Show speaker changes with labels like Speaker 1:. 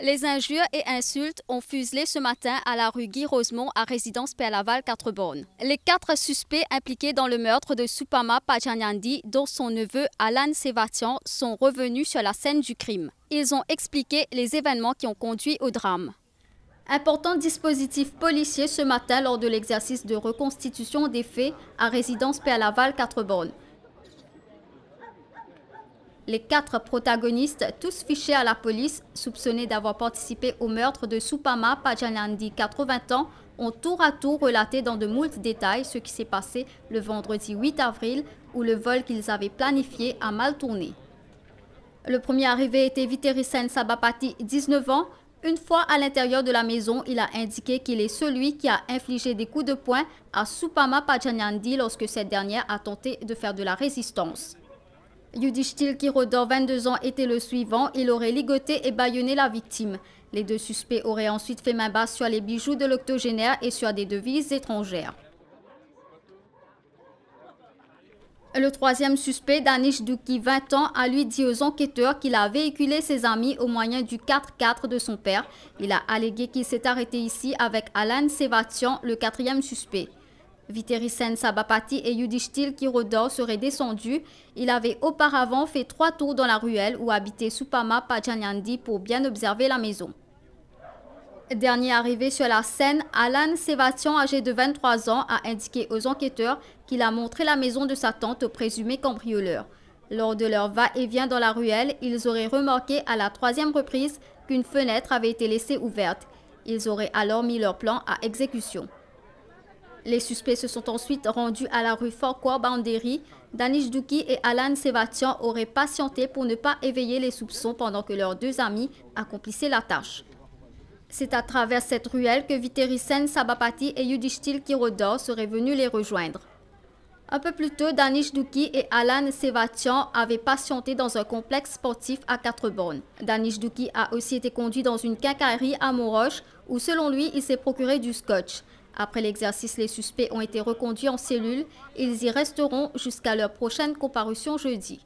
Speaker 1: Les injures et insultes ont fuselé ce matin à la rue Guy Rosemont à résidence laval 4 Bornes. Les quatre suspects impliqués dans le meurtre de Supama Pajanyandi, dont son neveu Alan Sevatian, sont revenus sur la scène du crime. Ils ont expliqué les événements qui ont conduit au drame. Important dispositif policier ce matin lors de l'exercice de reconstitution des faits à résidence laval 4 Bornes. Les quatre protagonistes, tous fichés à la police, soupçonnés d'avoir participé au meurtre de Supama Pajanandi, 80 ans, ont tour à tour relaté dans de moult détails ce qui s'est passé le vendredi 8 avril, où le vol qu'ils avaient planifié a mal tourné. Le premier arrivé était Viterisen Sabapati, 19 ans. Une fois à l'intérieur de la maison, il a indiqué qu'il est celui qui a infligé des coups de poing à Supama Pajanandi lorsque cette dernière a tenté de faire de la résistance. Yudishtil Kirodor, 22 ans, était le suivant. Il aurait ligoté et bâillonné la victime. Les deux suspects auraient ensuite fait main basse sur les bijoux de l'octogénaire et sur des devises étrangères. Le troisième suspect, Danish Duki, 20 ans, a lui dit aux enquêteurs qu'il a véhiculé ses amis au moyen du 4 4 de son père. Il a allégué qu'il s'est arrêté ici avec Alain Sévatian, le quatrième suspect. Viterisen Sabapati et Yudhishthir Kirodor seraient descendus. Il avait auparavant fait trois tours dans la ruelle où habitait Supama Pajanyandi pour bien observer la maison. Dernier arrivé sur la scène, Alan Sébastien, âgé de 23 ans, a indiqué aux enquêteurs qu'il a montré la maison de sa tante au présumé cambrioleur. Lors de leur va-et-vient dans la ruelle, ils auraient remarqué à la troisième reprise qu'une fenêtre avait été laissée ouverte. Ils auraient alors mis leur plan à exécution. Les suspects se sont ensuite rendus à la rue court Banderi. Danish Douki et Alan Sébastien auraient patienté pour ne pas éveiller les soupçons pendant que leurs deux amis accomplissaient la tâche. C'est à travers cette ruelle que Viterisen Sabapati et Yudhishthir Kirodor seraient venus les rejoindre. Un peu plus tôt, Danish Douki et Alan Sevatian avaient patienté dans un complexe sportif à quatre bornes. Danish Douki a aussi été conduit dans une quincaillerie à Moroche où, selon lui, il s'est procuré du scotch. Après l'exercice, les suspects ont été reconduits en cellule. Ils y resteront jusqu'à leur prochaine comparution jeudi.